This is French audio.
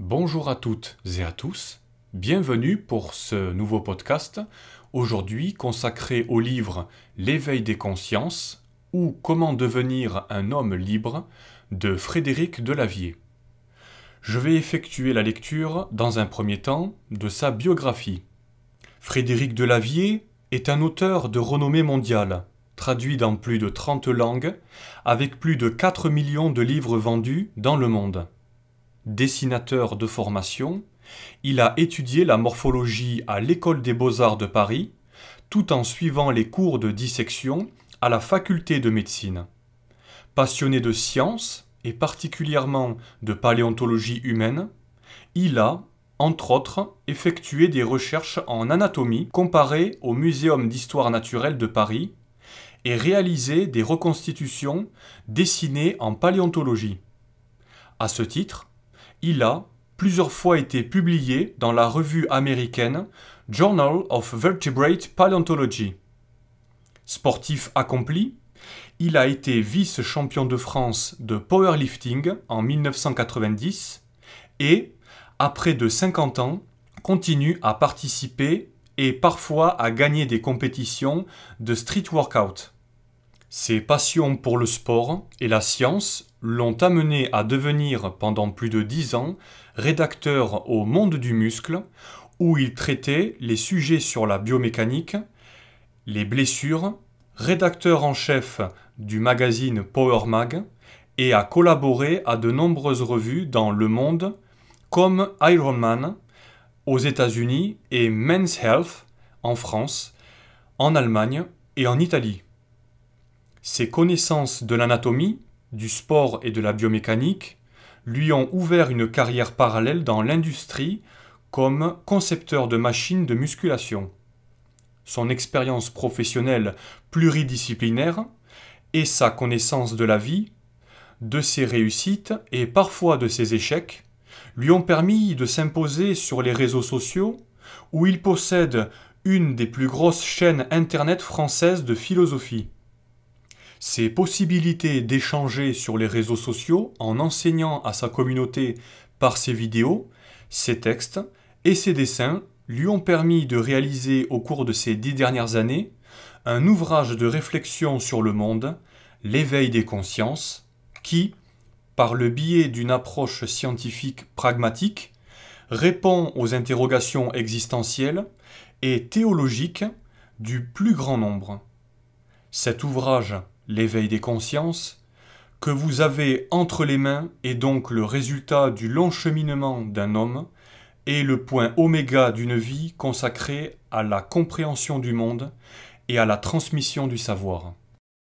Bonjour à toutes et à tous, bienvenue pour ce nouveau podcast, aujourd'hui consacré au livre L'éveil des consciences ou Comment devenir un homme libre de Frédéric Delavier. Je vais effectuer la lecture, dans un premier temps, de sa biographie. Frédéric Delavier est un auteur de renommée mondiale, traduit dans plus de 30 langues, avec plus de 4 millions de livres vendus dans le monde dessinateur de formation, il a étudié la morphologie à l'École des beaux-arts de Paris, tout en suivant les cours de dissection à la faculté de médecine. Passionné de sciences, et particulièrement de paléontologie humaine, il a, entre autres, effectué des recherches en anatomie comparées au Muséum d'histoire naturelle de Paris et réalisé des reconstitutions dessinées en paléontologie. À ce titre, il a plusieurs fois été publié dans la revue américaine Journal of Vertebrate Paleontology. Sportif accompli, il a été vice-champion de France de powerlifting en 1990 et, après de 50 ans, continue à participer et parfois à gagner des compétitions de street workout. Ses passions pour le sport et la science l'ont amené à devenir pendant plus de dix ans rédacteur au Monde du Muscle, où il traitait les sujets sur la biomécanique, les blessures, rédacteur en chef du magazine Power Mag, et a collaboré à de nombreuses revues dans le monde, comme Ironman aux États-Unis et Men's Health en France, en Allemagne et en Italie. Ses connaissances de l'anatomie du sport et de la biomécanique lui ont ouvert une carrière parallèle dans l'industrie comme concepteur de machines de musculation. Son expérience professionnelle pluridisciplinaire et sa connaissance de la vie, de ses réussites et parfois de ses échecs, lui ont permis de s'imposer sur les réseaux sociaux où il possède une des plus grosses chaînes Internet françaises de philosophie. Ses possibilités d'échanger sur les réseaux sociaux en enseignant à sa communauté par ses vidéos, ses textes et ses dessins lui ont permis de réaliser au cours de ces dix dernières années un ouvrage de réflexion sur le monde, L'éveil des consciences, qui, par le biais d'une approche scientifique pragmatique, répond aux interrogations existentielles et théologiques du plus grand nombre. Cet ouvrage l'éveil des consciences, que vous avez entre les mains est donc le résultat du long cheminement d'un homme et le point oméga d'une vie consacrée à la compréhension du monde et à la transmission du savoir.